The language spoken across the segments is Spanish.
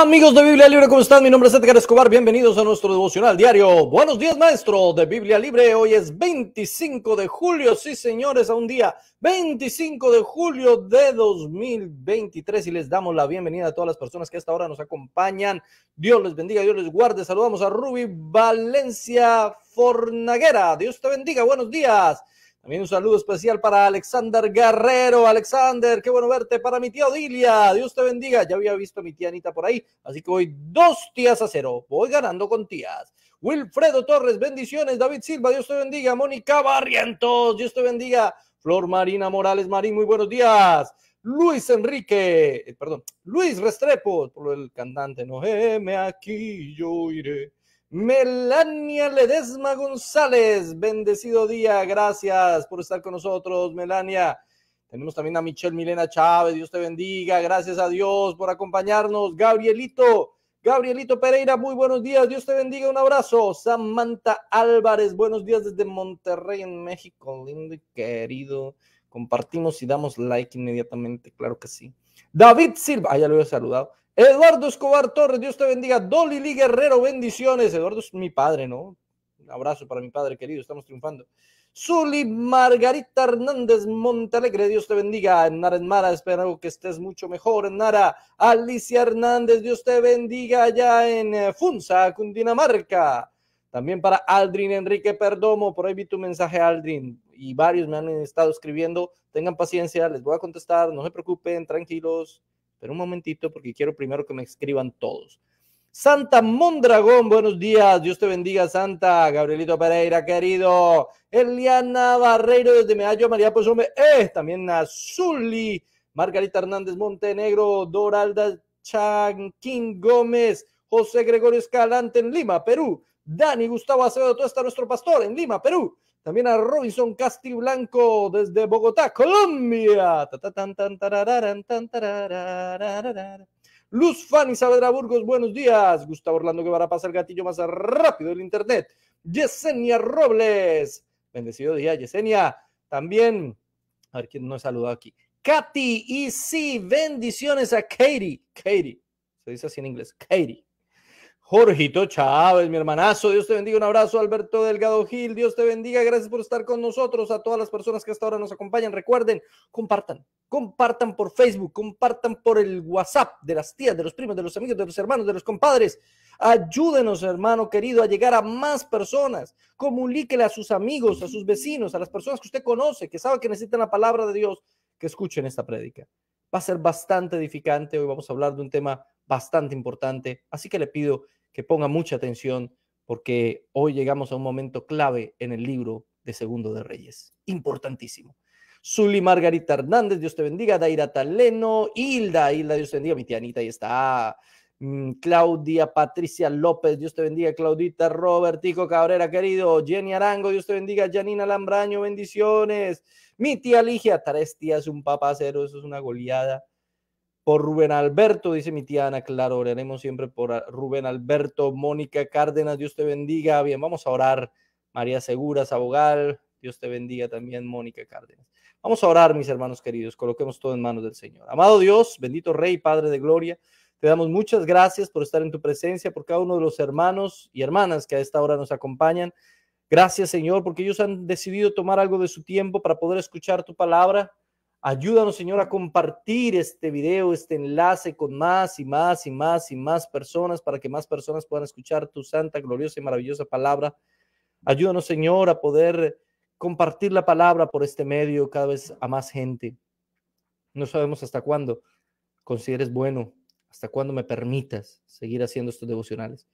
Amigos de Biblia Libre, ¿cómo están? Mi nombre es Edgar Escobar, bienvenidos a nuestro devocional diario. Buenos días, maestro de Biblia Libre. Hoy es 25 de julio, sí señores, a un día, 25 de julio de 2023 y les damos la bienvenida a todas las personas que hasta ahora nos acompañan. Dios les bendiga, Dios les guarde. Saludamos a Ruby Valencia Fornaguera. Dios te bendiga, buenos días. También un saludo especial para Alexander Guerrero. Alexander, qué bueno verte. Para mi tía Odilia, Dios te bendiga. Ya había visto a mi tía Anita por ahí, así que voy dos tías a cero. Voy ganando con tías. Wilfredo Torres, bendiciones. David Silva, Dios te bendiga. Mónica Barrientos, Dios te bendiga. Flor Marina Morales Marín, muy buenos días. Luis Enrique, eh, perdón, Luis Restrepo, por el cantante, no eh, me aquí yo iré. Melania Ledesma González, bendecido día, gracias por estar con nosotros, Melania. Tenemos también a Michelle Milena Chávez, Dios te bendiga, gracias a Dios por acompañarnos. Gabrielito, Gabrielito Pereira, muy buenos días, Dios te bendiga, un abrazo. Samantha Álvarez, buenos días desde Monterrey, en México, lindo y querido. Compartimos y damos like inmediatamente, claro que sí. David Silva, ah, ya lo había saludado. Eduardo Escobar Torres, Dios te bendiga. Dolly Guerrero, bendiciones. Eduardo es mi padre, ¿no? Un abrazo para mi padre querido, estamos triunfando. Zuli Margarita Hernández Montalegre, Dios te bendiga. Nara Mara, espero que estés mucho mejor. Nara Alicia Hernández, Dios te bendiga allá en eh, Funza, Cundinamarca. También para Aldrin Enrique Perdomo, por ahí vi tu mensaje, Aldrin. Y varios me han estado escribiendo. Tengan paciencia, les voy a contestar, no se preocupen, tranquilos. Pero un momentito porque quiero primero que me escriban todos. Santa Mondragón, buenos días. Dios te bendiga, Santa. Gabrielito Pereira, querido. Eliana Barreiro desde Medallo, María Pozome. Eh, también Azuli. Margarita Hernández Montenegro, Doralda Chanquín Gómez, José Gregorio Escalante en Lima, Perú. Dani Gustavo Acevedo, todo está nuestro pastor en Lima, Perú. También a Robinson Castiblanco, desde Bogotá, Colombia. Luz Fanny Saavedra Burgos, buenos días. Gustavo Orlando que a pasar el gatillo más rápido del internet. Yesenia Robles, bendecido día, Yesenia. También, a ver quién nos saludado aquí. Katy y sí, bendiciones a Katie. Katie, se dice así en inglés, Katie. Jorgito Chávez, mi hermanazo, Dios te bendiga, un abrazo, Alberto Delgado Gil, Dios te bendiga, gracias por estar con nosotros, a todas las personas que hasta ahora nos acompañan, recuerden, compartan, compartan por Facebook, compartan por el WhatsApp de las tías, de los primos, de los amigos, de los hermanos, de los compadres, ayúdenos, hermano querido, a llegar a más personas, comuníquele a sus amigos, a sus vecinos, a las personas que usted conoce, que sabe que necesitan la palabra de Dios, que escuchen esta prédica. Va a ser bastante edificante, hoy vamos a hablar de un tema bastante importante, así que le pido que ponga mucha atención porque hoy llegamos a un momento clave en el libro de Segundo de Reyes. Importantísimo. Suli Margarita Hernández, Dios te bendiga. Daira Taleno, Hilda, Hilda, Dios te bendiga. Mi tía Anita, ahí está. Mm, Claudia Patricia López, Dios te bendiga, Claudita Robert, Robertico Cabrera, querido, Jenny Arango, Dios te bendiga, Janina Lambraño, bendiciones, mi tía Ligia, tres tías, un papá cero, eso es una goleada, por Rubén Alberto, dice mi tía Ana, claro, oraremos siempre por ah, Rubén Alberto, Mónica Cárdenas, Dios te bendiga, bien, vamos a orar, María Seguras, Abogal, Dios te bendiga también, Mónica Cárdenas. Vamos a orar, mis hermanos queridos, coloquemos todo en manos del Señor. Amado Dios, bendito Rey, Padre de Gloria, te damos muchas gracias por estar en tu presencia, por cada uno de los hermanos y hermanas que a esta hora nos acompañan. Gracias, Señor, porque ellos han decidido tomar algo de su tiempo para poder escuchar tu palabra. Ayúdanos, Señor, a compartir este video, este enlace con más y más y más y más personas para que más personas puedan escuchar tu santa, gloriosa y maravillosa palabra. Ayúdanos, Señor, a poder compartir la palabra por este medio cada vez a más gente. No sabemos hasta cuándo consideres bueno, hasta cuándo me permitas seguir haciendo estos devocionales.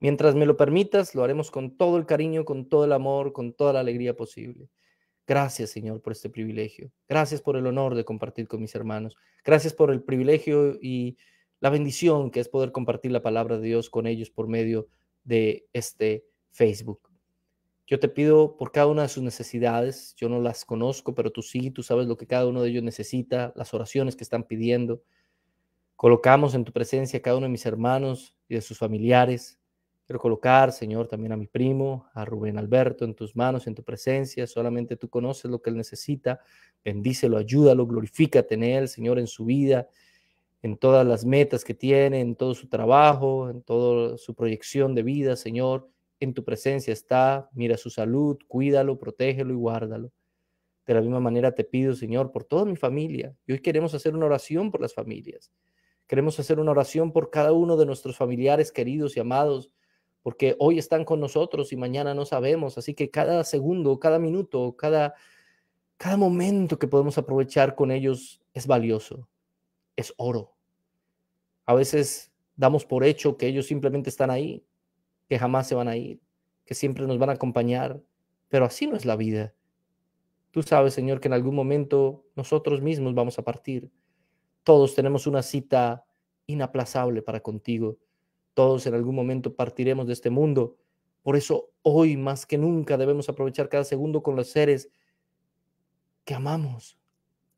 Mientras me lo permitas, lo haremos con todo el cariño, con todo el amor, con toda la alegría posible. Gracias, Señor, por este privilegio. Gracias por el honor de compartir con mis hermanos. Gracias por el privilegio y la bendición que es poder compartir la palabra de Dios con ellos por medio de este Facebook. Yo te pido por cada una de sus necesidades, yo no las conozco, pero tú sí, tú sabes lo que cada uno de ellos necesita, las oraciones que están pidiendo. Colocamos en tu presencia a cada uno de mis hermanos y de sus familiares, Quiero colocar, Señor, también a mi primo, a Rubén Alberto, en tus manos, en tu presencia. Solamente tú conoces lo que él necesita. Bendícelo, ayúdalo, glorifícate en él, Señor, en su vida, en todas las metas que tiene, en todo su trabajo, en toda su proyección de vida, Señor. En tu presencia está. Mira su salud, cuídalo, protégelo y guárdalo. De la misma manera te pido, Señor, por toda mi familia. Y hoy queremos hacer una oración por las familias. Queremos hacer una oración por cada uno de nuestros familiares queridos y amados porque hoy están con nosotros y mañana no sabemos, así que cada segundo, cada minuto, cada, cada momento que podemos aprovechar con ellos es valioso, es oro. A veces damos por hecho que ellos simplemente están ahí, que jamás se van a ir, que siempre nos van a acompañar, pero así no es la vida. Tú sabes, Señor, que en algún momento nosotros mismos vamos a partir. Todos tenemos una cita inaplazable para contigo. Todos en algún momento partiremos de este mundo. Por eso hoy más que nunca debemos aprovechar cada segundo con los seres que amamos,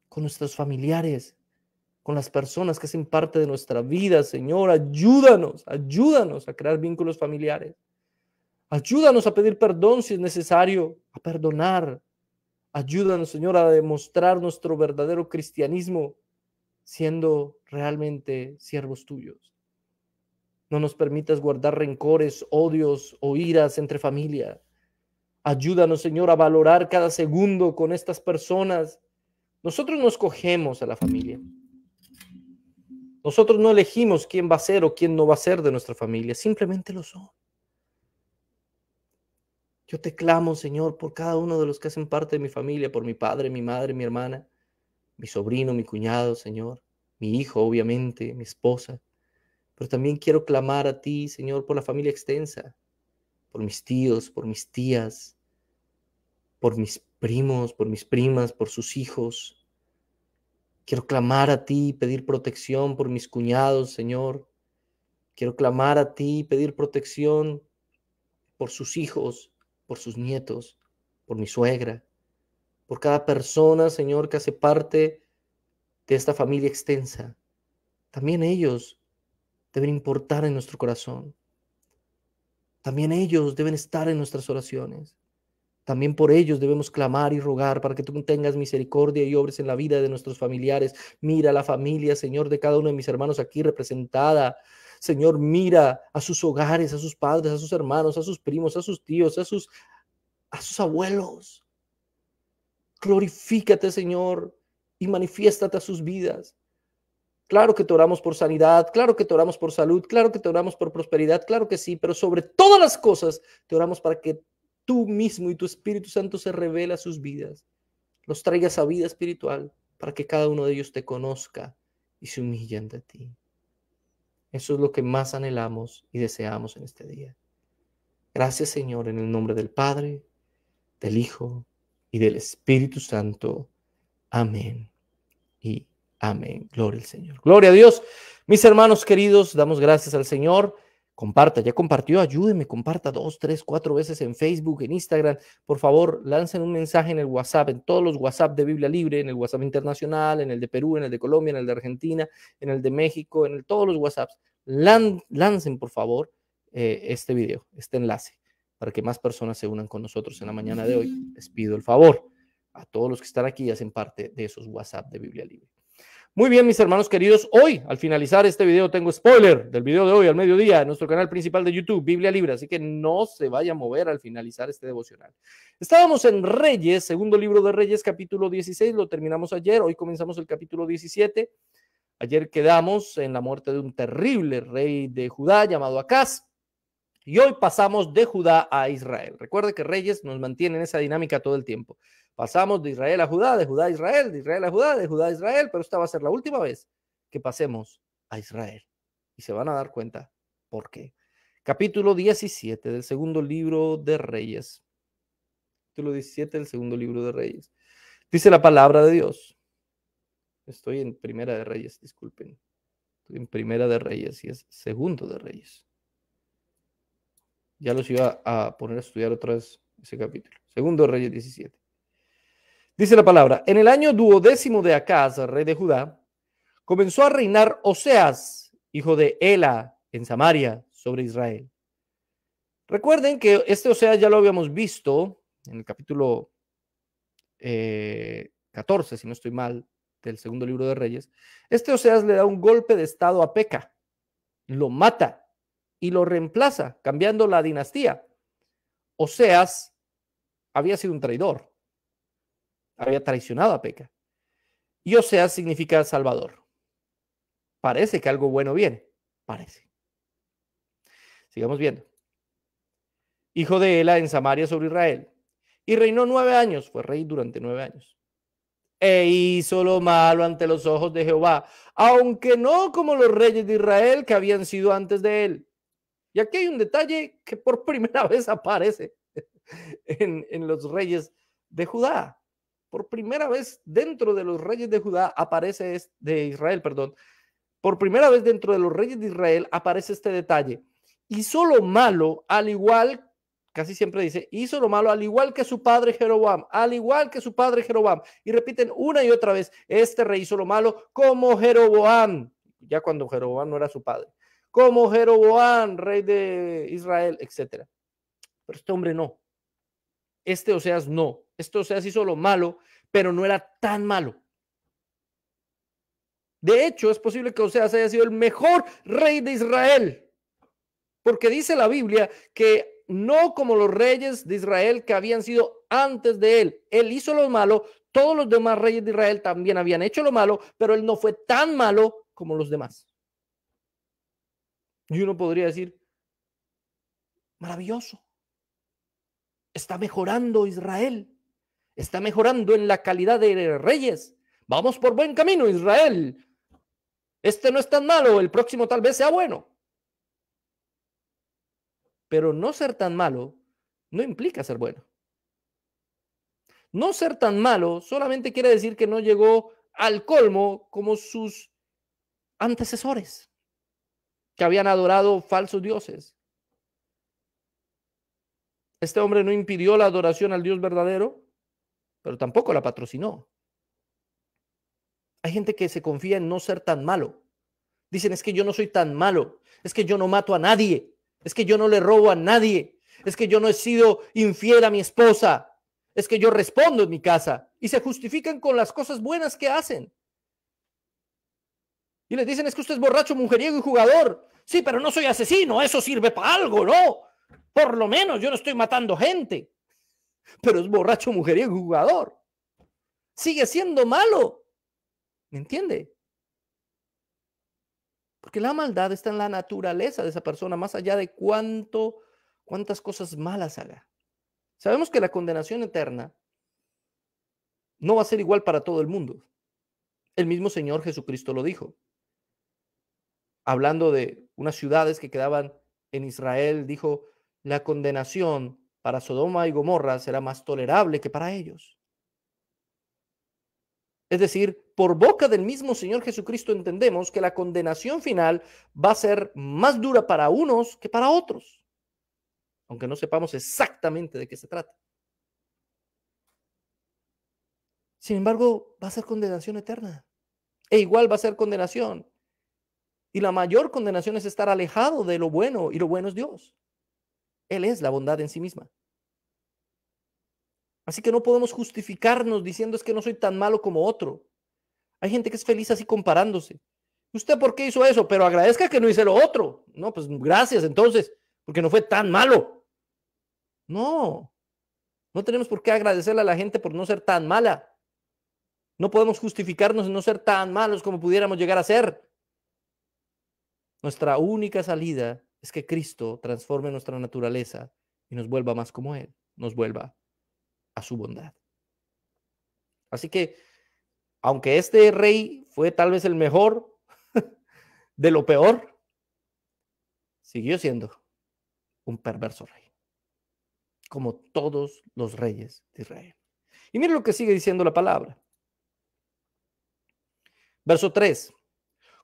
con nuestros familiares, con las personas que hacen parte de nuestra vida. Señor, ayúdanos, ayúdanos a crear vínculos familiares. Ayúdanos a pedir perdón si es necesario, a perdonar. Ayúdanos, Señor, a demostrar nuestro verdadero cristianismo siendo realmente siervos tuyos. No nos permitas guardar rencores, odios o iras entre familia. Ayúdanos, Señor, a valorar cada segundo con estas personas. Nosotros nos cogemos a la familia. Nosotros no elegimos quién va a ser o quién no va a ser de nuestra familia, simplemente lo son. Yo te clamo, Señor, por cada uno de los que hacen parte de mi familia, por mi padre, mi madre, mi hermana, mi sobrino, mi cuñado, Señor, mi hijo, obviamente, mi esposa, pero también quiero clamar a ti, Señor, por la familia extensa, por mis tíos, por mis tías, por mis primos, por mis primas, por sus hijos. Quiero clamar a ti, y pedir protección por mis cuñados, Señor. Quiero clamar a ti, y pedir protección por sus hijos, por sus nietos, por mi suegra, por cada persona, Señor, que hace parte de esta familia extensa. También ellos deben importar en nuestro corazón. También ellos deben estar en nuestras oraciones. También por ellos debemos clamar y rogar para que tú tengas misericordia y obres en la vida de nuestros familiares. Mira la familia, Señor, de cada uno de mis hermanos aquí representada. Señor, mira a sus hogares, a sus padres, a sus hermanos, a sus primos, a sus tíos, a sus, a sus abuelos. Glorifícate, Señor, y manifiéstate a sus vidas. Claro que te oramos por sanidad, claro que te oramos por salud, claro que te oramos por prosperidad, claro que sí, pero sobre todas las cosas te oramos para que tú mismo y tu Espíritu Santo se revela a sus vidas, los traigas a vida espiritual, para que cada uno de ellos te conozca y se humillen de ti. Eso es lo que más anhelamos y deseamos en este día. Gracias Señor, en el nombre del Padre, del Hijo y del Espíritu Santo. Amén. Y Amén. Gloria al Señor. Gloria a Dios. Mis hermanos queridos, damos gracias al Señor. Comparta, ya compartió, ayúdeme, comparta dos, tres, cuatro veces en Facebook, en Instagram. Por favor, lancen un mensaje en el WhatsApp, en todos los WhatsApp de Biblia Libre, en el WhatsApp internacional, en el de Perú, en el de Colombia, en el de Argentina, en el de México, en todos los WhatsApps. lancen, por favor, eh, este video, este enlace, para que más personas se unan con nosotros en la mañana de hoy. Les pido el favor a todos los que están aquí y hacen parte de esos WhatsApp de Biblia Libre. Muy bien, mis hermanos queridos, hoy al finalizar este video tengo spoiler del video de hoy al mediodía en nuestro canal principal de YouTube, Biblia Libre, así que no se vaya a mover al finalizar este devocional. Estábamos en Reyes, segundo libro de Reyes, capítulo 16, lo terminamos ayer, hoy comenzamos el capítulo 17. Ayer quedamos en la muerte de un terrible rey de Judá llamado Acaz. Y hoy pasamos de Judá a Israel. Recuerde que Reyes nos mantiene en esa dinámica todo el tiempo. Pasamos de Israel a Judá, de Judá a Israel, de Israel a Judá, de Judá a Israel, pero esta va a ser la última vez que pasemos a Israel. Y se van a dar cuenta por qué. Capítulo 17 del segundo libro de Reyes. Capítulo 17 del segundo libro de Reyes. Dice la palabra de Dios. Estoy en Primera de Reyes, disculpen. Estoy en Primera de Reyes y es Segundo de Reyes. Ya los iba a poner a estudiar otra vez ese capítulo. Segundo de Reyes 17. Dice la palabra, en el año duodécimo de Acaz, rey de Judá, comenzó a reinar Oseas, hijo de Ela, en Samaria, sobre Israel. Recuerden que este Oseas ya lo habíamos visto en el capítulo 14, eh, si no estoy mal, del segundo libro de Reyes. Este Oseas le da un golpe de estado a Peca, lo mata y lo reemplaza, cambiando la dinastía. Oseas había sido un traidor había traicionado a Peca. Y Osea significa Salvador. Parece que algo bueno viene. Parece. Sigamos viendo. Hijo de Ela en Samaria sobre Israel. Y reinó nueve años. Fue rey durante nueve años. E hizo lo malo ante los ojos de Jehová, aunque no como los reyes de Israel que habían sido antes de él. Y aquí hay un detalle que por primera vez aparece en los reyes de Judá por primera vez dentro de los reyes de Judá aparece de Israel, perdón, por primera vez dentro de los reyes de Israel aparece este detalle. Hizo lo malo, al igual, casi siempre dice, hizo lo malo al igual que su padre Jeroboam, al igual que su padre Jeroboam. Y repiten una y otra vez, este rey hizo lo malo como Jeroboam, ya cuando Jeroboam no era su padre, como Jeroboam, rey de Israel, etc. Pero este hombre no. Este Oseas no. Este Oseas hizo lo malo, pero no era tan malo. De hecho, es posible que Oseas haya sido el mejor rey de Israel, porque dice la Biblia que no como los reyes de Israel que habían sido antes de él. Él hizo lo malo, todos los demás reyes de Israel también habían hecho lo malo, pero él no fue tan malo como los demás. Y uno podría decir, maravilloso. Está mejorando Israel. Está mejorando en la calidad de reyes. Vamos por buen camino, Israel. Este no es tan malo, el próximo tal vez sea bueno. Pero no ser tan malo no implica ser bueno. No ser tan malo solamente quiere decir que no llegó al colmo como sus antecesores, que habían adorado falsos dioses, este hombre no impidió la adoración al Dios verdadero, pero tampoco la patrocinó. Hay gente que se confía en no ser tan malo. Dicen, es que yo no soy tan malo, es que yo no mato a nadie, es que yo no le robo a nadie, es que yo no he sido infiel a mi esposa, es que yo respondo en mi casa y se justifican con las cosas buenas que hacen. Y les dicen, es que usted es borracho, mujeriego y jugador. Sí, pero no soy asesino, eso sirve para algo, ¿no? Por lo menos yo no estoy matando gente. Pero es borracho, mujer y jugador. Sigue siendo malo. ¿Me entiende? Porque la maldad está en la naturaleza de esa persona, más allá de cuánto, cuántas cosas malas haga. Sabemos que la condenación eterna no va a ser igual para todo el mundo. El mismo Señor Jesucristo lo dijo. Hablando de unas ciudades que quedaban en Israel, dijo, la condenación para Sodoma y Gomorra será más tolerable que para ellos. Es decir, por boca del mismo Señor Jesucristo entendemos que la condenación final va a ser más dura para unos que para otros, aunque no sepamos exactamente de qué se trata. Sin embargo, va a ser condenación eterna. E igual va a ser condenación. Y la mayor condenación es estar alejado de lo bueno, y lo bueno es Dios. Él es la bondad en sí misma. Así que no podemos justificarnos diciendo es que no soy tan malo como otro. Hay gente que es feliz así comparándose. ¿Usted por qué hizo eso? Pero agradezca que no hice lo otro. No, pues gracias entonces, porque no fue tan malo. No, no tenemos por qué agradecerle a la gente por no ser tan mala. No podemos justificarnos en no ser tan malos como pudiéramos llegar a ser. Nuestra única salida es que Cristo transforme nuestra naturaleza y nos vuelva más como Él, nos vuelva a su bondad. Así que, aunque este rey fue tal vez el mejor de lo peor, siguió siendo un perverso rey, como todos los reyes de Israel. Y mire lo que sigue diciendo la palabra. Verso 3.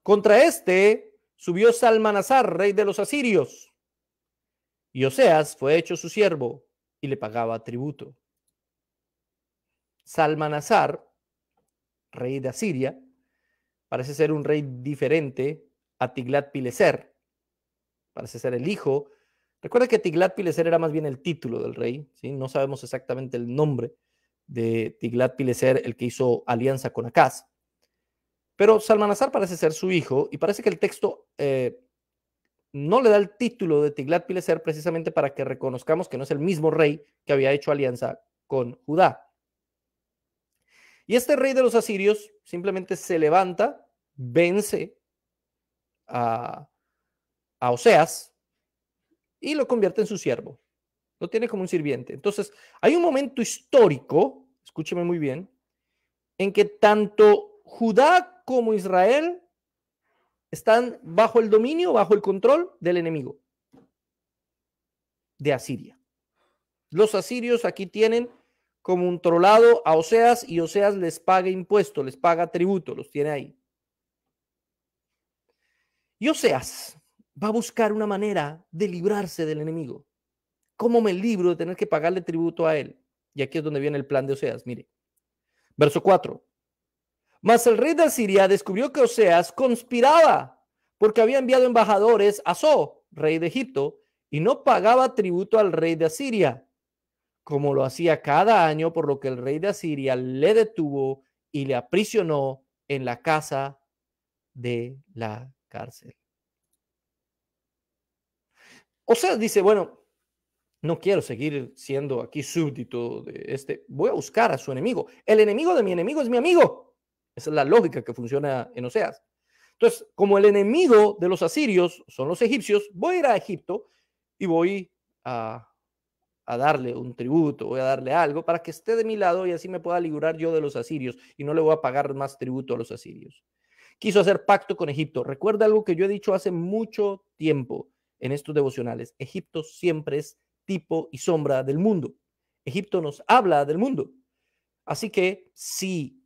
Contra este subió Salmanasar, rey de los asirios, y Oseas fue hecho su siervo y le pagaba tributo. Salmanasar, rey de Asiria, parece ser un rey diferente a Tiglat-Pileser. Parece ser el hijo. Recuerda que Tiglat-Pileser era más bien el título del rey, ¿sí? no sabemos exactamente el nombre de Tiglat-Pileser, el que hizo alianza con Acaz. Pero Salmanazar parece ser su hijo y parece que el texto eh, no le da el título de Tiglat-Pileser precisamente para que reconozcamos que no es el mismo rey que había hecho alianza con Judá. Y este rey de los asirios simplemente se levanta, vence a, a Oseas y lo convierte en su siervo. Lo tiene como un sirviente. Entonces, hay un momento histórico, escúcheme muy bien, en que tanto Judá como Israel están bajo el dominio, bajo el control del enemigo de Asiria. Los asirios aquí tienen como un trolado a Oseas y Oseas les paga impuesto, les paga tributo, los tiene ahí. Y Oseas va a buscar una manera de librarse del enemigo. ¿Cómo me libro de tener que pagarle tributo a él? Y aquí es donde viene el plan de Oseas, mire. Verso 4. Mas el rey de Asiria descubrió que Oseas conspiraba porque había enviado embajadores a So, rey de Egipto, y no pagaba tributo al rey de Asiria, como lo hacía cada año, por lo que el rey de Asiria le detuvo y le aprisionó en la casa de la cárcel. Oseas dice, bueno, no quiero seguir siendo aquí súbdito de este, voy a buscar a su enemigo. El enemigo de mi enemigo es mi amigo. Esa es la lógica que funciona en Oseas. Entonces, como el enemigo de los asirios son los egipcios, voy a ir a Egipto y voy a, darle un tributo, voy a darle algo para que esté de mi lado y así me pueda librar yo de los asirios y no le voy a pagar más tributo a los asirios. Quiso hacer pacto con Egipto. Recuerda algo que yo he dicho hace mucho tiempo en estos devocionales. Egipto siempre es tipo y sombra del mundo. Egipto nos habla del mundo. Así que si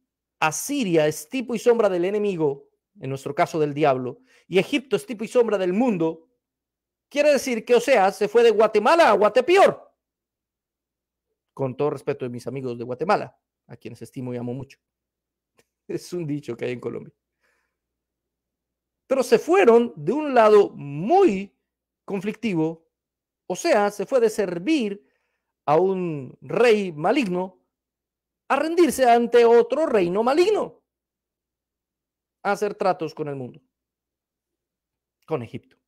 Asiria es tipo y sombra del enemigo, en nuestro caso del diablo, y Egipto es tipo y sombra del mundo, quiere decir que o sea, se fue de Guatemala a Guatepior. Con todo respeto de mis amigos de Guatemala, a quienes estimo y amo mucho. Es un dicho que hay en Colombia. Pero se fueron de un lado muy conflictivo, o sea, se fue de servir a un rey maligno a rendirse ante otro reino maligno, a hacer tratos con el mundo, con Egipto.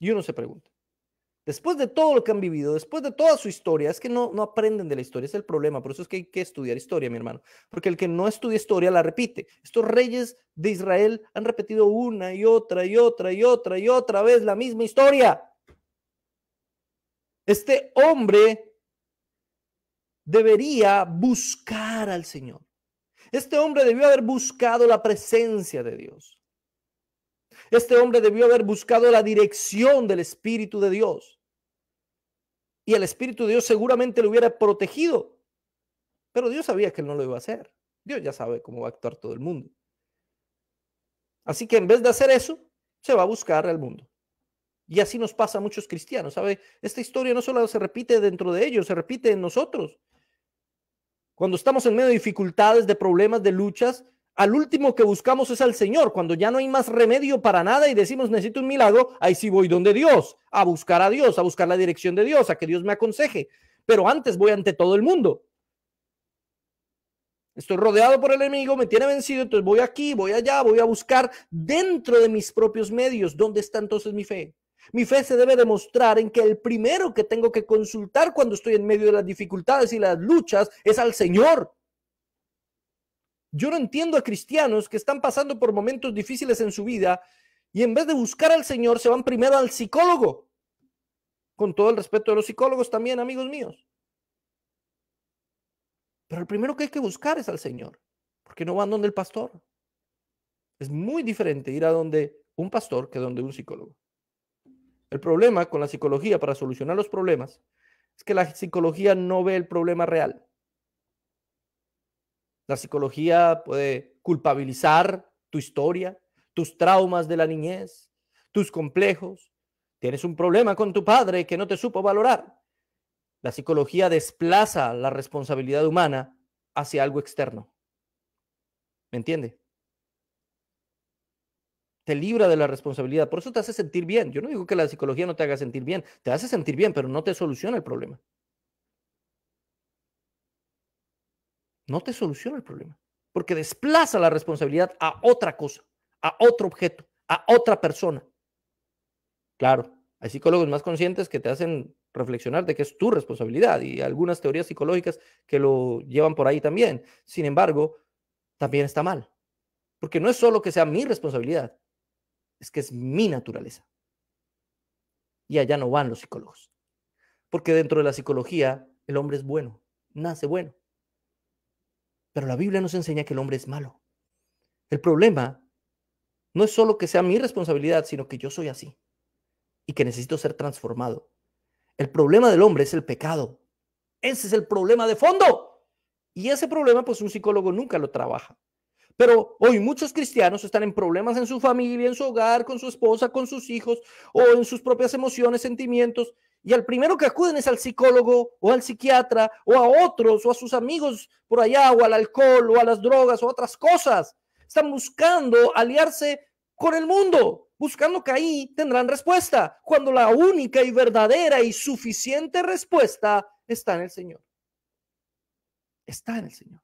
Y uno se pregunta, después de todo lo que han vivido, después de toda su historia, es que no, no aprenden de la historia, es el problema, por eso es que hay que estudiar historia, mi hermano, porque el que no estudia historia la repite. Estos reyes de Israel han repetido una y otra y otra y otra y otra vez la misma historia. Este hombre debería buscar al Señor. Este hombre debió haber buscado la presencia de Dios. Este hombre debió haber buscado la dirección del Espíritu de Dios. Y el Espíritu de Dios seguramente lo hubiera protegido. Pero Dios sabía que él no lo iba a hacer. Dios ya sabe cómo va a actuar todo el mundo. Así que en vez de hacer eso, se va a buscar al mundo. Y así nos pasa a muchos cristianos, ¿sabe? Esta historia no solo se repite dentro de ellos, se repite en nosotros. Cuando estamos en medio de dificultades, de problemas, de luchas, al último que buscamos es al Señor. Cuando ya no hay más remedio para nada y decimos necesito un milagro, ahí sí voy donde Dios, a buscar a Dios, a buscar la dirección de Dios, a que Dios me aconseje. Pero antes voy ante todo el mundo. Estoy rodeado por el enemigo, me tiene vencido, entonces voy aquí, voy allá, voy a buscar dentro de mis propios medios. ¿Dónde está entonces mi fe? Mi fe se debe demostrar en que el primero que tengo que consultar cuando estoy en medio de las dificultades y las luchas es al Señor. Yo no entiendo a cristianos que están pasando por momentos difíciles en su vida y en vez de buscar al Señor se van primero al psicólogo. Con todo el respeto de los psicólogos también, amigos míos. Pero el primero que hay que buscar es al Señor, porque no van donde el pastor. Es muy diferente ir a donde un pastor que donde un psicólogo. El problema con la psicología para solucionar los problemas es que la psicología no ve el problema real. La psicología puede culpabilizar tu historia, tus traumas de la niñez, tus complejos. Tienes un problema con tu padre que no te supo valorar. La psicología desplaza la responsabilidad humana hacia algo externo. ¿Me entiendes? te libra de la responsabilidad. Por eso te hace sentir bien. Yo no digo que la psicología no te haga sentir bien, te hace sentir bien, pero no te soluciona el problema. No te soluciona el problema, porque desplaza la responsabilidad a otra cosa, a otro objeto, a otra persona. Claro, hay psicólogos más conscientes que te hacen reflexionar de que es tu responsabilidad y algunas teorías psicológicas que lo llevan por ahí también. Sin embargo, también está mal, porque no es solo que sea mi responsabilidad, es que es mi naturaleza. Y allá no van los psicólogos. Porque dentro de la psicología el hombre es bueno, nace bueno. Pero la Biblia nos enseña que el hombre es malo. El problema no es solo que sea mi responsabilidad, sino que yo soy así y que necesito ser transformado. El problema del hombre es el pecado. Ese es el problema de fondo. Y ese problema, pues un psicólogo nunca lo trabaja. Pero hoy muchos cristianos están en problemas en su familia, en su hogar, con su esposa, con sus hijos o en sus propias emociones, sentimientos. Y al primero que acuden es al psicólogo o al psiquiatra o a otros o a sus amigos por allá o al alcohol o a las drogas o otras cosas. Están buscando aliarse con el mundo, buscando que ahí tendrán respuesta, cuando la única y verdadera y suficiente respuesta está en el Señor. Está en el Señor.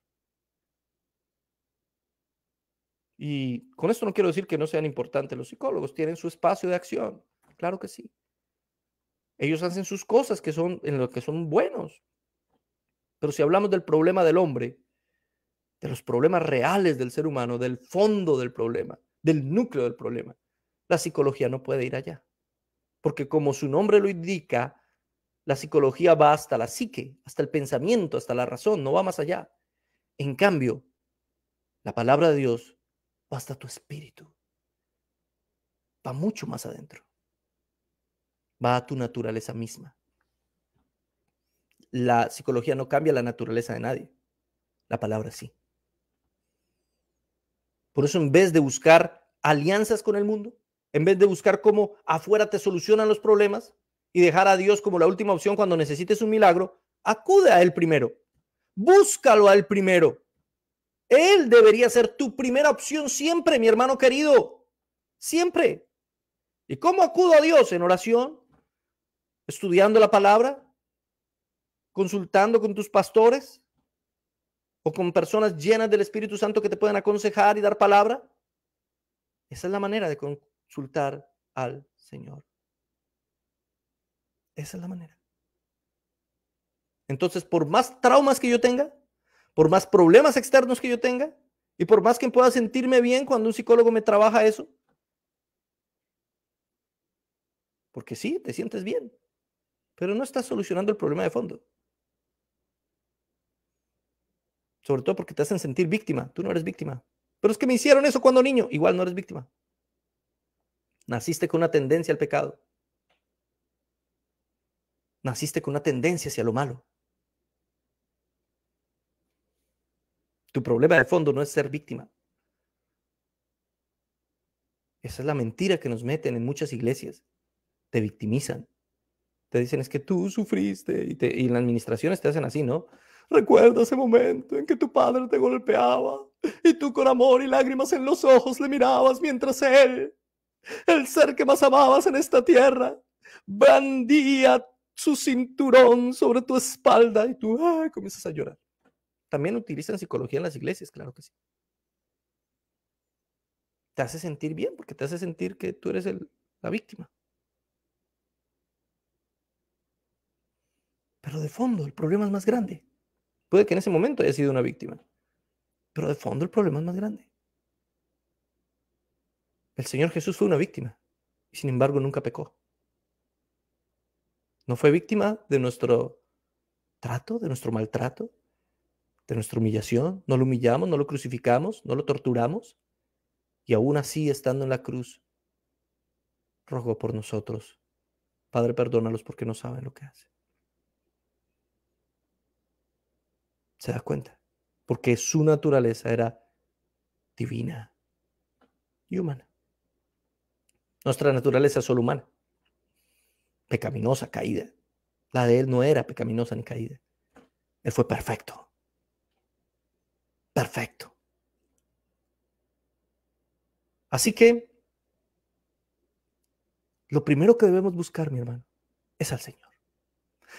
Y con esto no quiero decir que no sean importantes los psicólogos, tienen su espacio de acción, claro que sí. Ellos hacen sus cosas que son en lo que son buenos. Pero si hablamos del problema del hombre, de los problemas reales del ser humano, del fondo del problema, del núcleo del problema, la psicología no puede ir allá. Porque como su nombre lo indica, la psicología va hasta la psique, hasta el pensamiento, hasta la razón, no va más allá. En cambio, la palabra de Dios hasta tu espíritu, va mucho más adentro, va a tu naturaleza misma. La psicología no cambia la naturaleza de nadie, la palabra sí. Por eso en vez de buscar alianzas con el mundo, en vez de buscar cómo afuera te solucionan los problemas y dejar a Dios como la última opción cuando necesites un milagro, acude a Él primero, búscalo a Él primero, él debería ser tu primera opción siempre, mi hermano querido. Siempre. ¿Y cómo acudo a Dios? En oración, estudiando la palabra, consultando con tus pastores o con personas llenas del Espíritu Santo que te puedan aconsejar y dar palabra. Esa es la manera de consultar al Señor. Esa es la manera. Entonces, por más traumas que yo tenga, por más problemas externos que yo tenga y por más que pueda sentirme bien cuando un psicólogo me trabaja eso. Porque sí, te sientes bien, pero no estás solucionando el problema de fondo. Sobre todo porque te hacen sentir víctima. Tú no eres víctima. Pero es que me hicieron eso cuando niño. Igual no eres víctima. Naciste con una tendencia al pecado. Naciste con una tendencia hacia lo malo. Tu problema de fondo no es ser víctima. Esa es la mentira que nos meten en muchas iglesias. Te victimizan. Te dicen es que tú sufriste y, en las administraciones te hacen así, ¿no? Recuerda ese momento en que tu padre te golpeaba y tú con amor y lágrimas en los ojos le mirabas mientras él, el ser que más amabas en esta tierra, bandía su cinturón sobre tu espalda y tú ah, comienzas a llorar. También utilizan psicología en las iglesias, claro que sí. Te hace sentir bien porque te hace sentir que tú eres la víctima. Pero de fondo, el problema es más grande. Puede que en ese momento haya sido una víctima, pero de fondo el problema es más grande. El Señor Jesús fue una víctima y sin embargo nunca pecó. No fue víctima de nuestro trato, de nuestro maltrato, de nuestra humillación, no lo humillamos, no lo crucificamos, no lo torturamos, y aún así, estando en la cruz, rogó por nosotros. Padre, perdónalos porque no saben lo que hacen. ¿Se da cuenta? Porque su naturaleza era divina y humana. Nuestra naturaleza es solo humana, pecaminosa, caída. La de él no era pecaminosa ni caída. Él fue perfecto perfecto. Así que lo primero que debemos buscar, mi hermano, es al Señor.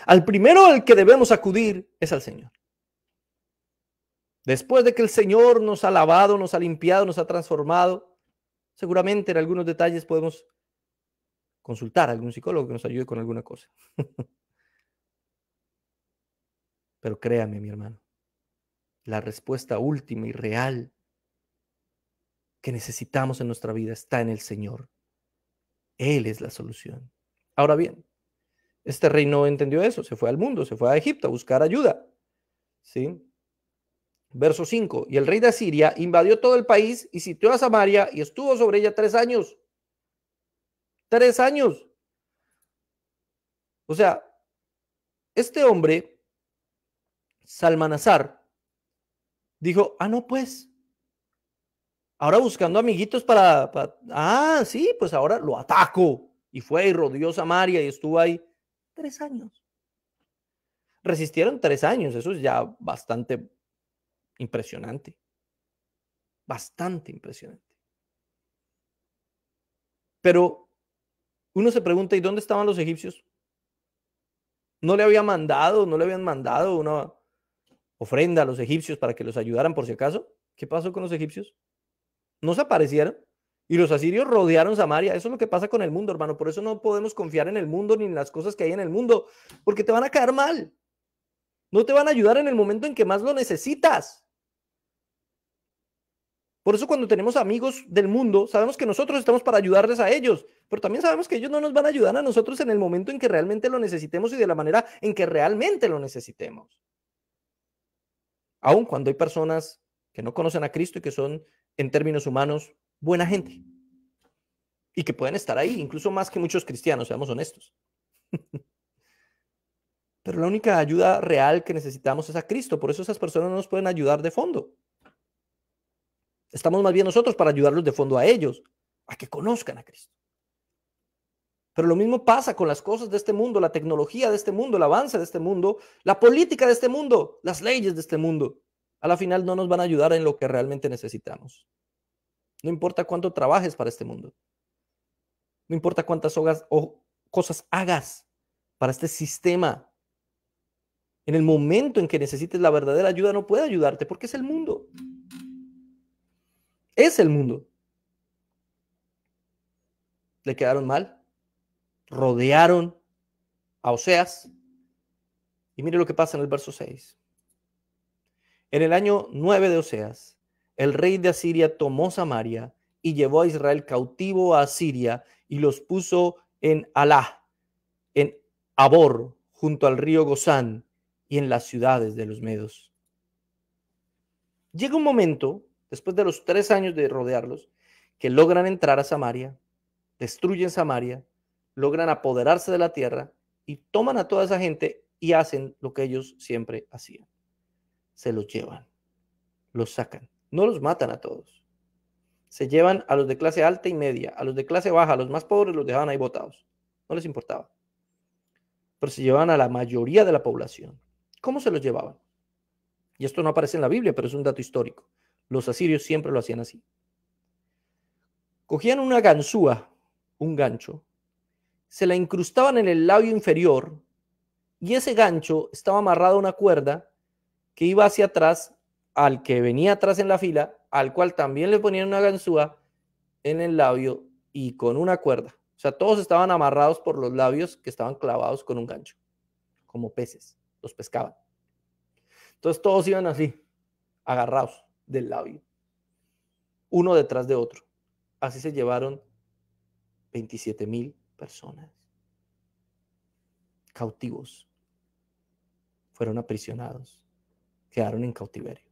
Al primero al que debemos acudir es al Señor. Después de que el Señor nos ha lavado, nos ha limpiado, nos ha transformado, seguramente en algunos detalles podemos consultar a algún psicólogo que nos ayude con alguna cosa. Pero créame, mi hermano, la respuesta última y real que necesitamos en nuestra vida está en el Señor. Él es la solución. Ahora bien, este rey no entendió eso, se fue al mundo, se fue a Egipto a buscar ayuda. ¿Sí? Verso 5, y el rey de Asiria invadió todo el país y sitió a Samaria y estuvo sobre ella tres años. Tres años. O sea, este hombre, Salmanazar, dijo, ah, no, pues, ahora buscando amiguitos para, ah, sí, pues ahora lo ataco. Y fue y rodeó Samaria y estuvo ahí tres años. Resistieron tres años, eso es ya bastante impresionante. Bastante impresionante. Pero uno se pregunta, ¿y dónde estaban los egipcios? ¿No le habían mandado, no le habían mandado una, ofrenda a los egipcios para que los ayudaran por si acaso. ¿Qué pasó con los egipcios? No se aparecieron. Y los asirios rodearon Samaria. Eso es lo que pasa con el mundo, hermano. Por eso no podemos confiar en el mundo ni en las cosas que hay en el mundo, porque te van a caer mal. No te van a ayudar en el momento en que más lo necesitas. Por eso cuando tenemos amigos del mundo, sabemos que nosotros estamos para ayudarles a ellos, pero también sabemos que ellos no nos van a ayudar a nosotros en el momento en que realmente lo necesitemos y de la manera en que realmente lo necesitemos aun cuando hay personas que no conocen a Cristo y que son, en términos humanos, buena gente. Y que pueden estar ahí, incluso más que muchos cristianos, seamos honestos. Pero la única ayuda real que necesitamos es a Cristo. Por eso esas personas no nos pueden ayudar de fondo. Estamos más bien nosotros para ayudarlos de fondo a ellos, a que conozcan a Cristo. Pero lo mismo pasa con las cosas de este mundo, la tecnología de este mundo, el avance de este mundo, la política de este mundo, las leyes de este mundo. A la final no nos van a ayudar en lo que realmente necesitamos. No importa cuánto trabajes para este mundo. No importa cuántas o cosas hagas para este sistema. En el momento en que necesites la verdadera ayuda no puede ayudarte porque es el mundo. Es el mundo. ¿Le quedaron mal? rodearon a Oseas. Y mire lo que pasa en el verso 6. En el año 9 de Oseas, el rey de Asiria tomó Samaria y llevó a Israel cautivo a Asiria y los puso en Alá, en Abor, junto al río Gozán y en las ciudades de los medos. Llega un momento, después de los tres años de rodearlos, que logran entrar a Samaria, destruyen Samaria, logran apoderarse de la tierra y toman a toda esa gente y hacen lo que ellos siempre hacían. Se los llevan, los sacan, no los matan a todos. Se llevan a los de clase alta y media, a los de clase baja, a los más pobres los dejaban ahí botados. No les importaba. Pero se llevaban a la mayoría de la población. ¿Cómo se los llevaban? Y esto no aparece en la Biblia, pero es un dato histórico. Los asirios siempre lo hacían así. Cogían una ganzúa, un gancho, se la incrustaban en el labio inferior y ese gancho estaba amarrado a una cuerda que iba hacia atrás al que venía atrás en la fila, al cual también le ponían una ganzúa en el labio y con una cuerda. O sea, todos estaban amarrados por los labios que estaban clavados con un gancho, como peces, los pescaban. Entonces todos iban así, agarrados del labio, uno detrás de otro. Así se llevaron 27 mil personas. Cautivos. Fueron aprisionados. Quedaron en cautiverio.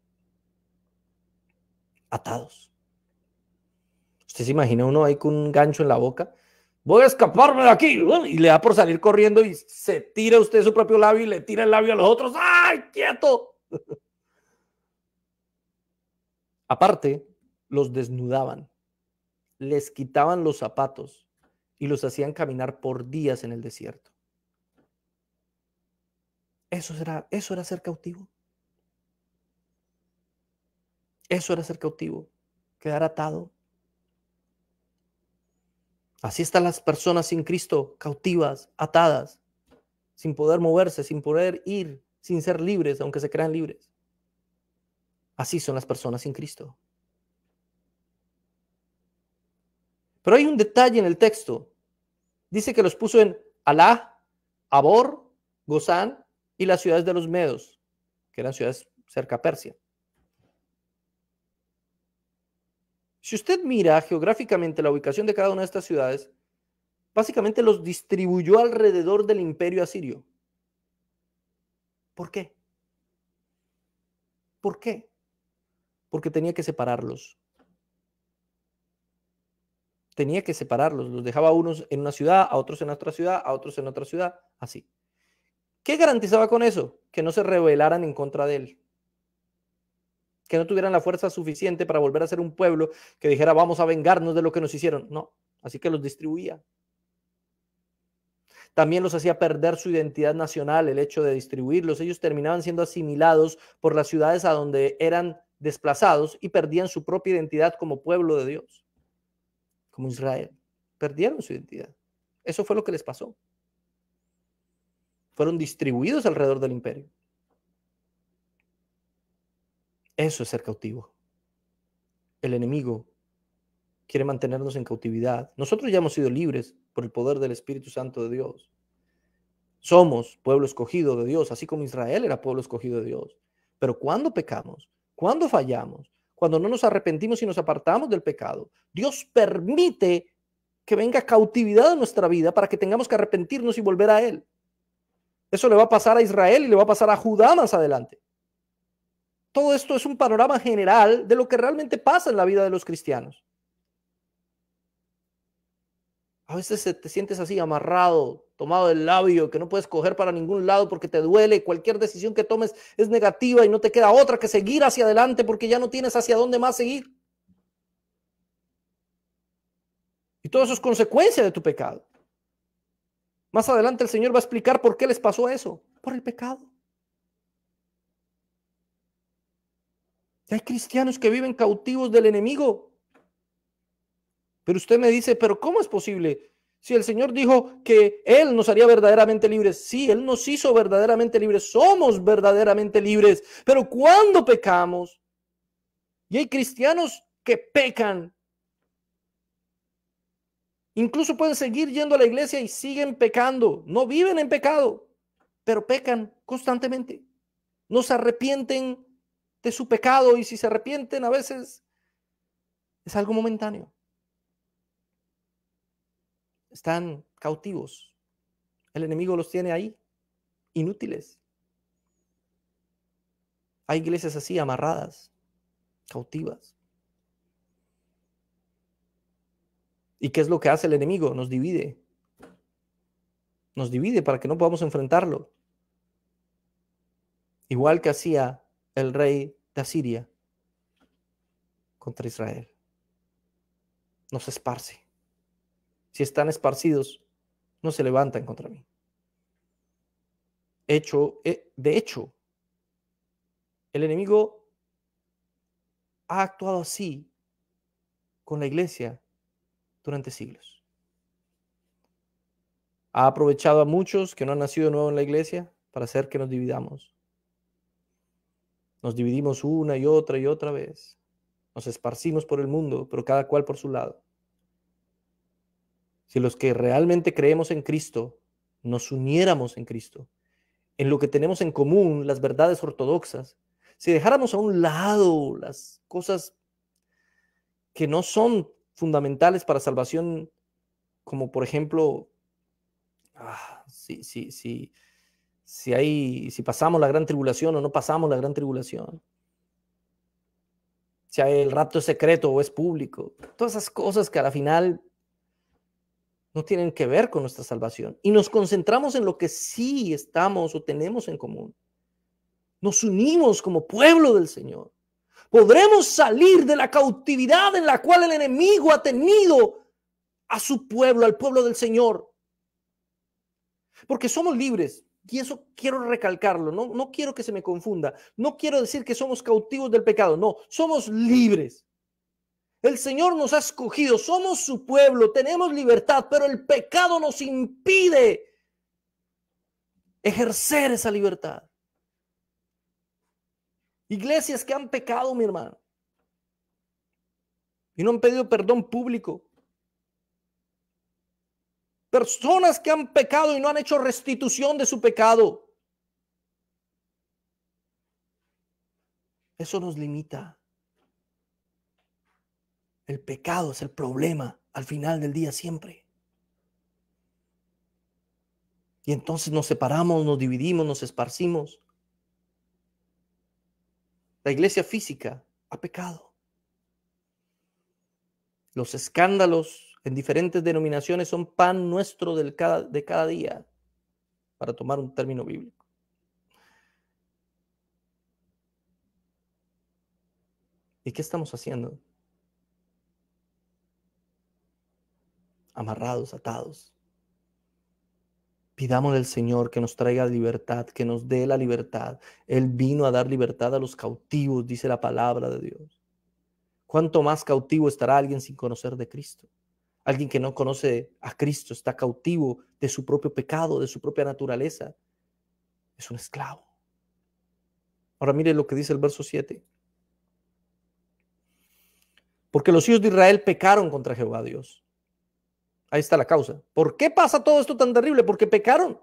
Atados. Usted se imagina uno ahí con un gancho en la boca. Voy a escaparme de aquí. ¡uh! Y le da por salir corriendo y se tira usted su propio labio y le tira el labio a los otros. ¡Ay, quieto! Aparte, los desnudaban, les quitaban los zapatos, y los hacían caminar por días en el desierto. Eso era, eso era ser cautivo. Eso era ser cautivo, quedar atado. Así están las personas sin Cristo, cautivas, atadas, sin poder moverse, sin poder ir, sin ser libres, aunque se crean libres. Así son las personas sin Cristo. Pero hay un detalle en el texto Dice que los puso en Alá, Abor, Gozán y las ciudades de los Medos, que eran ciudades cerca a Persia. Si usted mira geográficamente la ubicación de cada una de estas ciudades, básicamente los distribuyó alrededor del imperio asirio. ¿Por qué? ¿Por qué? Porque tenía que separarlos tenía que separarlos, los dejaba unos en una ciudad, a otros en otra ciudad, a otros en otra ciudad, así. ¿Qué garantizaba con eso? Que no se rebelaran en contra de él. Que no tuvieran la fuerza suficiente para volver a ser un pueblo que dijera vamos a vengarnos de lo que nos hicieron. No, así que los distribuía. También los hacía perder su identidad nacional, el hecho de distribuirlos. Ellos terminaban siendo asimilados por las ciudades a donde eran desplazados y perdían su propia identidad como pueblo de Dios como Israel. Perdieron su identidad. Eso fue lo que les pasó. Fueron distribuidos alrededor del imperio. Eso es ser cautivo. El enemigo quiere mantenernos en cautividad. Nosotros ya hemos sido libres por el poder del Espíritu Santo de Dios. Somos pueblo escogido de Dios, así como Israel era pueblo escogido de Dios. Pero cuando pecamos, cuando fallamos, cuando no nos arrepentimos y nos apartamos del pecado, Dios permite que venga cautividad a nuestra vida para que tengamos que arrepentirnos y volver a Él. Eso le va a pasar a Israel y le va a pasar a Judá más adelante. Todo esto es un panorama general de lo que realmente pasa en la vida de los cristianos. A veces te sientes así, amarrado, tomado del labio, que no puedes coger para ningún lado porque te duele. Cualquier decisión que tomes es negativa y no te queda otra que seguir hacia adelante porque ya no tienes hacia dónde más seguir. Y todo eso es consecuencia de tu pecado. Más adelante el Señor va a explicar por qué les pasó eso. Por el pecado. hay cristianos que viven cautivos del enemigo pero usted me dice, pero ¿cómo es posible? Si el Señor dijo que Él nos haría verdaderamente libres, sí, Él nos hizo verdaderamente libres, somos verdaderamente libres, pero cuando pecamos, y hay cristianos que pecan, incluso pueden seguir yendo a la iglesia y siguen pecando, no viven en pecado, pero pecan constantemente, no se arrepienten de su pecado y si se arrepienten a veces es algo momentáneo están cautivos. El enemigo los tiene ahí, inútiles. Hay iglesias así, amarradas, cautivas. ¿Y qué es lo que hace el enemigo? Nos divide. Nos divide para que no podamos enfrentarlo. Igual que hacía el rey de Asiria contra Israel. Nos esparce si están esparcidos, no se levantan contra mí. Hecho, eh, de hecho, el enemigo ha actuado así con la iglesia durante siglos. Ha aprovechado a muchos que no han nacido de nuevo en la iglesia para hacer que nos dividamos. Nos dividimos una y otra y otra vez. Nos esparcimos por el mundo, pero cada cual por su lado si los que realmente creemos en Cristo nos uniéramos en Cristo, en lo que tenemos en común, las verdades ortodoxas, si dejáramos a un lado las cosas que no son fundamentales para salvación, como por ejemplo, ah, si, si pasamos la gran tribulación o no pasamos la gran tribulación, si el rapto es secreto o es público, todas esas cosas que a la final no tienen que ver con nuestra salvación y nos concentramos en lo que sí estamos o tenemos en común. Nos unimos como pueblo del Señor. Podremos salir de la cautividad en la cual el enemigo ha tenido a su pueblo, al pueblo del Señor. Porque somos libres. Y eso quiero recalcarlo, no, no quiero que se me confunda. No quiero decir que somos cautivos del pecado, no, somos libres. El Señor nos ha escogido, somos su pueblo, tenemos libertad, pero el pecado nos impide ejercer esa libertad. Iglesias que han pecado, mi hermano, y no han pedido perdón público. Personas que han pecado y no han hecho restitución de su pecado. Eso nos limita. El pecado es el problema al final del día siempre. Y entonces nos separamos, nos dividimos, nos esparcimos. La iglesia física ha pecado. Los escándalos en diferentes denominaciones son pan nuestro del de cada día, para tomar un término bíblico. ¿Y qué estamos haciendo? amarrados, atados. Pidamos al Señor que nos traiga libertad, que nos dé la libertad. Él vino a dar libertad a los cautivos, dice la palabra de Dios. ¿Cuánto más cautivo estará alguien sin conocer de Cristo? Alguien que no conoce a Cristo está cautivo de su propio pecado, de su propia naturaleza. Es un esclavo. Ahora mire lo que dice el verso 7. Porque los hijos de Israel pecaron contra Jehová Dios Ahí está la causa. ¿Por qué pasa todo esto tan terrible? Porque pecaron.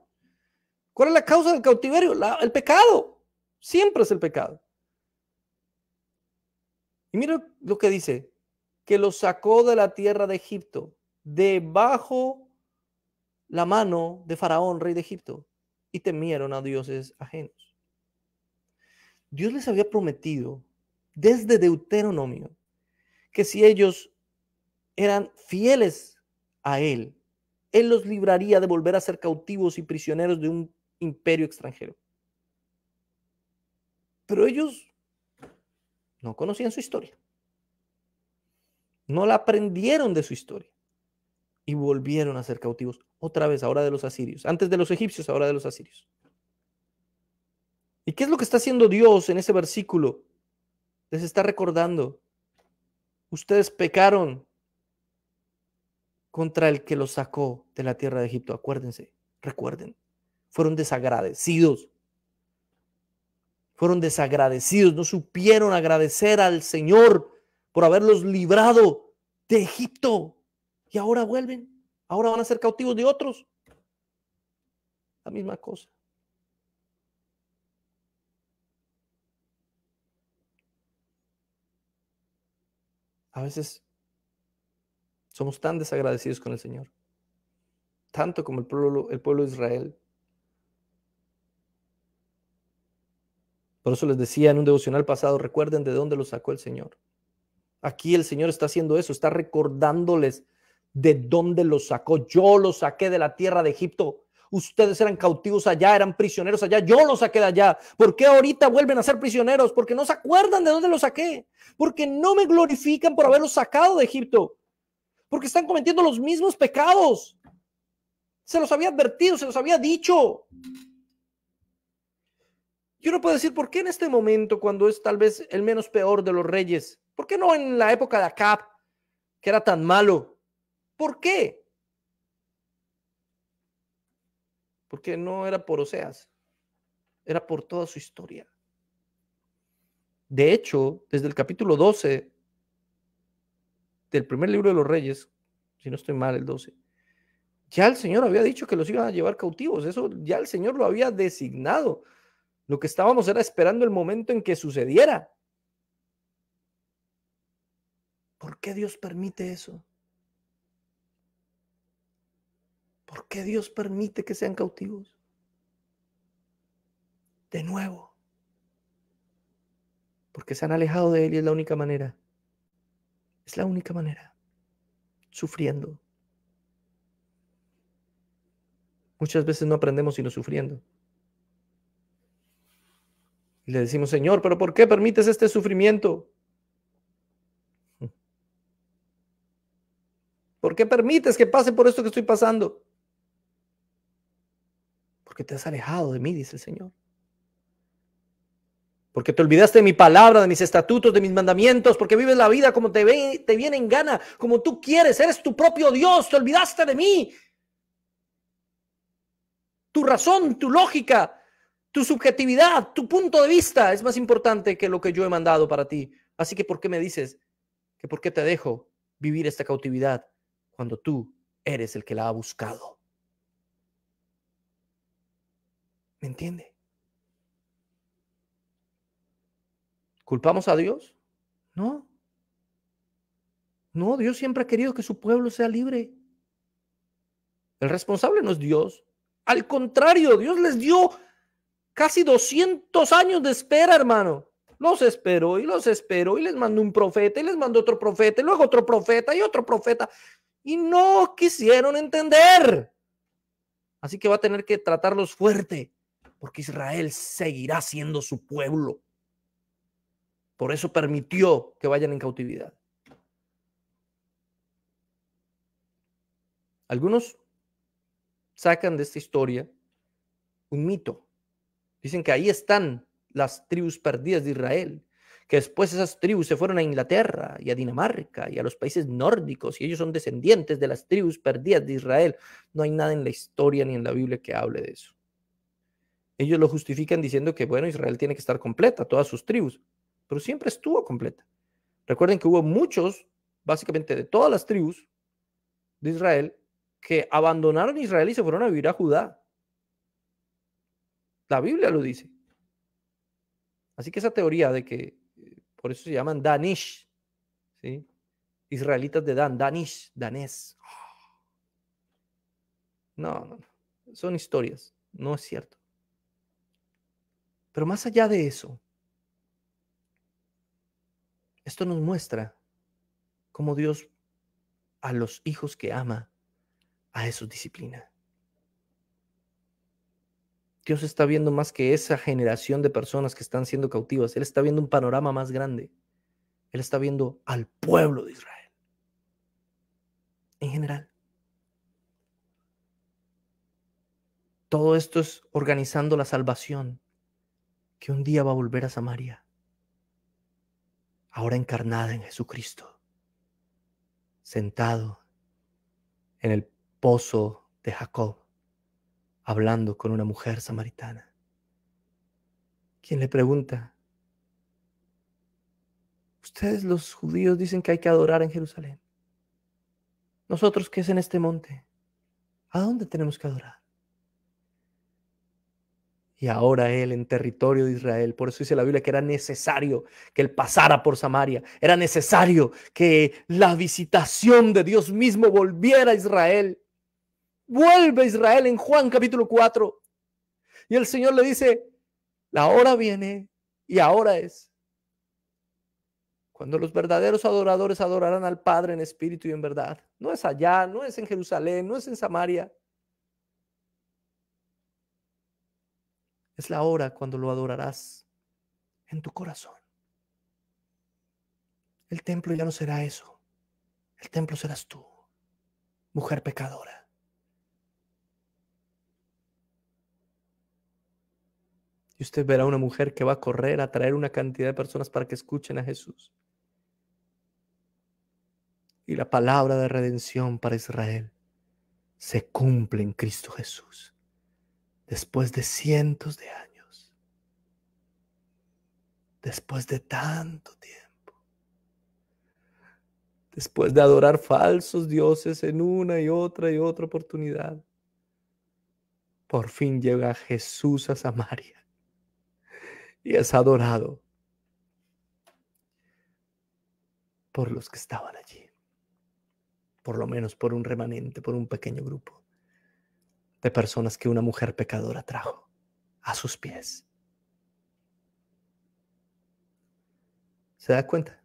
¿Cuál es la causa del cautiverio? el pecado. Siempre es el pecado. Y mira lo que dice, que los sacó de la tierra de Egipto, debajo la mano de Faraón, rey de Egipto, y temieron a dioses ajenos. Dios les había prometido desde Deuteronomio que si ellos eran fieles a Él. Él los libraría de volver a ser cautivos y prisioneros de un imperio extranjero. Pero ellos no conocían su historia. No la aprendieron de su historia. Y volvieron a ser cautivos otra vez, ahora de los asirios. Antes de los egipcios, ahora de los asirios. ¿Y qué es lo que está haciendo Dios en ese versículo? Les está recordando. Ustedes pecaron contra el que los sacó de la tierra de Egipto. Acuérdense, recuerden. Fueron desagradecidos. Fueron desagradecidos. No supieron agradecer al Señor por haberlos librado de Egipto. Y ahora vuelven. Ahora van a ser cautivos de otros. La misma cosa. A veces somos tan desagradecidos con el Señor, tanto como el pueblo, el pueblo de Israel. Por eso les decía en un devocional pasado, recuerden de dónde los sacó el Señor. Aquí el Señor está haciendo eso, está recordándoles de dónde los sacó. Yo los saqué de la tierra de Egipto. Ustedes eran cautivos allá, eran prisioneros allá. Yo los saqué de allá. ¿Por qué ahorita vuelven a ser prisioneros? Porque no se acuerdan de dónde los saqué. Porque no me glorifican por haberlos sacado de Egipto porque están cometiendo los mismos pecados. Se los había advertido, se los había dicho. Yo no puedo decir por qué en este momento, cuando es tal vez el menos peor de los reyes, ¿por qué no en la época de Acab, que era tan malo? ¿Por qué? Porque no era por Oseas, era por toda su historia. De hecho, desde el capítulo 12 del primer libro de los reyes, si no estoy mal, el 12, ya el Señor había dicho que los iban a llevar cautivos, eso ya el Señor lo había designado. Lo que estábamos era esperando el momento en que sucediera. ¿Por qué Dios permite eso? ¿Por qué Dios permite que sean cautivos? De nuevo, porque se han alejado de Él y es la única manera. Es la única manera, sufriendo. Muchas veces no aprendemos sino sufriendo. Y le decimos, Señor, pero ¿por qué permites este sufrimiento? ¿Por qué permites que pase por esto que estoy pasando? Porque te has alejado de mí, dice el Señor porque te olvidaste de mi palabra, de mis estatutos, de mis mandamientos, porque vives la vida como te, te viene en gana, como tú quieres, eres tu propio Dios, te olvidaste de mí. Tu razón, tu lógica, tu subjetividad, tu punto de vista es más importante que lo que yo he mandado para ti. Así que, ¿por qué me dices que por qué te dejo vivir esta cautividad cuando tú eres el que la ha buscado? ¿Me entiendes? ¿Culpamos a Dios? No. No, Dios siempre ha querido que su pueblo sea libre. El responsable no es Dios. Al contrario, Dios les dio casi 200 años de espera, hermano. Los esperó y los esperó y les mandó un profeta y les mandó otro profeta y luego otro profeta y otro profeta. Y no quisieron entender. Así que va a tener que tratarlos fuerte porque Israel seguirá siendo su pueblo. Por eso permitió que vayan en cautividad. Algunos sacan de esta historia un mito. Dicen que ahí están las tribus perdidas de Israel, que después esas tribus se fueron a Inglaterra y a Dinamarca y a los países nórdicos y ellos son descendientes de las tribus perdidas de Israel. No hay nada en la historia ni en la Biblia que hable de eso. Ellos lo justifican diciendo que, bueno, Israel tiene que estar completa, todas sus tribus pero siempre estuvo completa. Recuerden que hubo muchos, básicamente de todas las tribus de Israel, que abandonaron Israel y se fueron a vivir a Judá. La Biblia lo dice. Así que esa teoría de que, eh, por eso se llaman Danish, ¿sí? israelitas de Dan, Danish, danés. No, no, no, son historias, no es cierto. Pero más allá de eso, esto nos muestra cómo Dios a los hijos que ama, a esos disciplina. Dios está viendo más que esa generación de personas que están siendo cautivas. Él está viendo un panorama más grande. Él está viendo al pueblo de Israel. En general. Todo esto es organizando la salvación que un día va a volver a Samaria ahora encarnada en Jesucristo, sentado en el pozo de Jacob, hablando con una mujer samaritana, quien le pregunta, ustedes los judíos dicen que hay que adorar en Jerusalén, nosotros que es en este monte, ¿a dónde tenemos que adorar? y ahora él en territorio de Israel. Por eso dice la Biblia que era necesario que él pasara por Samaria, era necesario que la visitación de Dios mismo volviera a Israel. Vuelve a Israel en Juan capítulo 4. Y el Señor le dice, la hora viene y ahora es. Cuando los verdaderos adoradores adorarán al Padre en espíritu y en verdad. No es allá, no es en Jerusalén, no es en Samaria. Es la hora cuando lo adorarás en tu corazón. El templo ya no será eso. El templo serás tú, mujer pecadora. Y usted verá una mujer que va a correr a traer una cantidad de personas para que escuchen a Jesús. Y la palabra de redención para Israel se cumple en Cristo Jesús después de cientos de años, después de tanto tiempo, después de adorar falsos dioses en una y otra y otra oportunidad, por fin llega Jesús a Samaria y es adorado por los que estaban allí, por lo menos por un remanente, por un pequeño grupo de personas que una mujer pecadora trajo a sus pies. ¿Se da cuenta?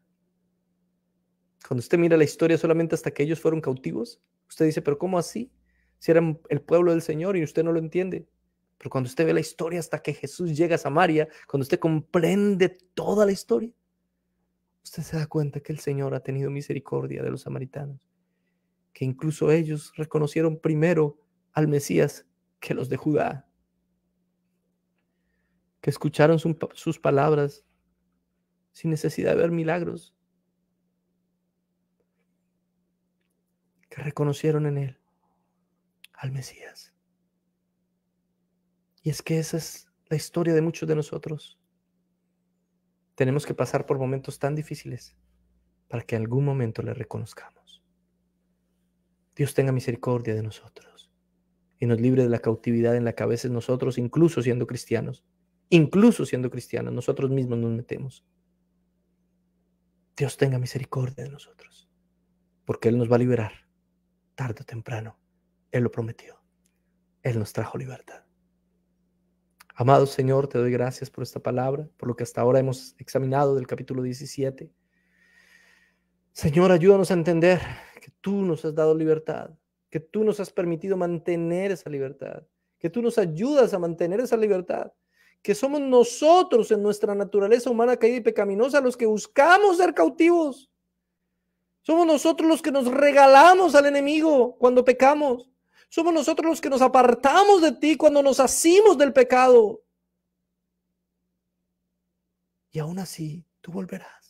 Cuando usted mira la historia solamente hasta que ellos fueron cautivos, usted dice, pero ¿cómo así? Si eran el pueblo del Señor y usted no lo entiende. Pero cuando usted ve la historia hasta que Jesús llega a Samaria, cuando usted comprende toda la historia, usted se da cuenta que el Señor ha tenido misericordia de los samaritanos, que incluso ellos reconocieron primero al Mesías que los de Judá, que escucharon sus palabras sin necesidad de ver milagros, que reconocieron en él al Mesías. Y es que esa es la historia de muchos de nosotros. Tenemos que pasar por momentos tan difíciles para que en algún momento le reconozcamos. Dios tenga misericordia de nosotros y nos libre de la cautividad en la cabeza a nosotros, incluso siendo cristianos, incluso siendo cristianos, nosotros mismos nos metemos. Dios tenga misericordia de nosotros, porque Él nos va a liberar, tarde o temprano. Él lo prometió. Él nos trajo libertad. Amado Señor, te doy gracias por esta palabra, por lo que hasta ahora hemos examinado del capítulo 17. Señor, ayúdanos a entender que tú nos has dado libertad, que tú nos has permitido mantener esa libertad, que tú nos ayudas a mantener esa libertad, que somos nosotros en nuestra naturaleza humana caída y pecaminosa los que buscamos ser cautivos. Somos nosotros los que nos regalamos al enemigo cuando pecamos. Somos nosotros los que nos apartamos de ti cuando nos asimos del pecado. Y aún así, tú volverás.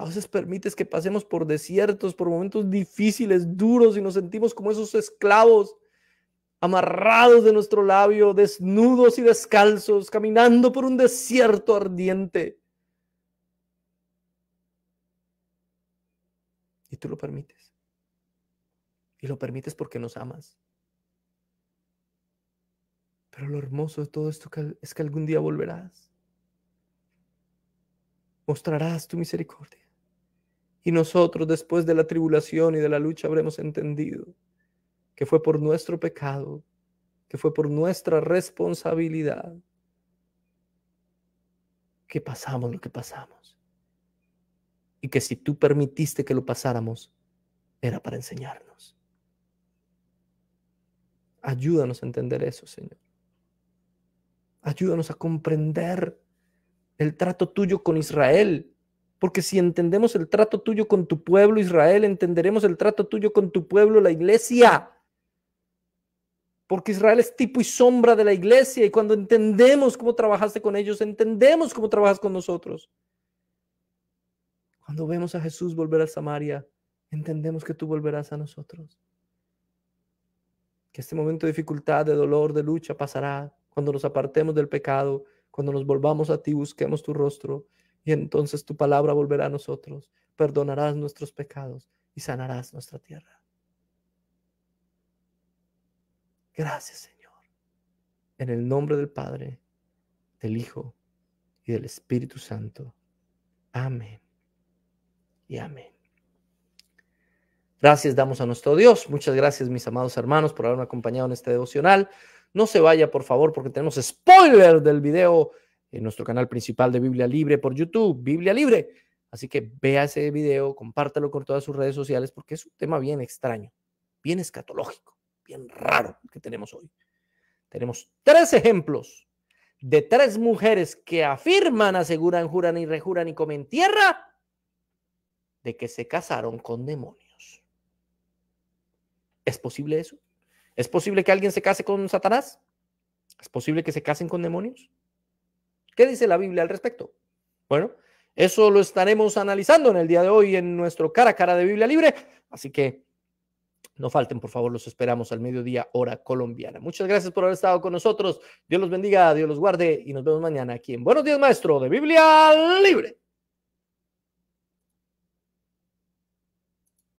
A veces permites que pasemos por desiertos, por momentos difíciles, duros, y nos sentimos como esos esclavos, amarrados de nuestro labio, desnudos y descalzos, caminando por un desierto ardiente. Y tú lo permites. Y lo permites porque nos amas. Pero lo hermoso de todo esto es que algún día volverás. Mostrarás tu misericordia. Y nosotros después de la tribulación y de la lucha habremos entendido que fue por nuestro pecado, que fue por nuestra responsabilidad que pasamos lo que pasamos. Y que si tú permitiste que lo pasáramos, era para enseñarnos. Ayúdanos a entender eso, Señor. Ayúdanos a comprender el trato tuyo con Israel porque si entendemos el trato tuyo con tu pueblo Israel, entenderemos el trato tuyo con tu pueblo, la iglesia. Porque Israel es tipo y sombra de la iglesia y cuando entendemos cómo trabajaste con ellos, entendemos cómo trabajas con nosotros. Cuando vemos a Jesús volver a Samaria, entendemos que tú volverás a nosotros. Que este momento de dificultad, de dolor, de lucha pasará cuando nos apartemos del pecado, cuando nos volvamos a ti, busquemos tu rostro y entonces tu palabra volverá a nosotros, perdonarás nuestros pecados y sanarás nuestra tierra. Gracias, Señor. En el nombre del Padre, del Hijo y del Espíritu Santo. Amén. Y amén. Gracias damos a nuestro Dios. Muchas gracias, mis amados hermanos, por haberme acompañado en este devocional. No se vaya, por favor, porque tenemos spoiler del video en nuestro canal principal de Biblia Libre por YouTube, Biblia Libre. Así que vea ese video, compártalo con todas sus redes sociales porque es un tema bien extraño, bien escatológico, bien raro que tenemos hoy. Tenemos tres ejemplos de tres mujeres que afirman, aseguran, juran y rejuran y comen tierra de que se casaron con demonios. ¿Es posible eso? ¿Es posible que alguien se case con Satanás? ¿Es posible que se casen con demonios? ¿Qué dice la Biblia al respecto? Bueno, eso lo estaremos analizando en el día de hoy en nuestro cara a cara de Biblia Libre. Así que no falten, por favor, los esperamos al mediodía hora colombiana. Muchas gracias por haber estado con nosotros. Dios los bendiga, Dios los guarde y nos vemos mañana aquí en Buenos Días Maestro de Biblia Libre.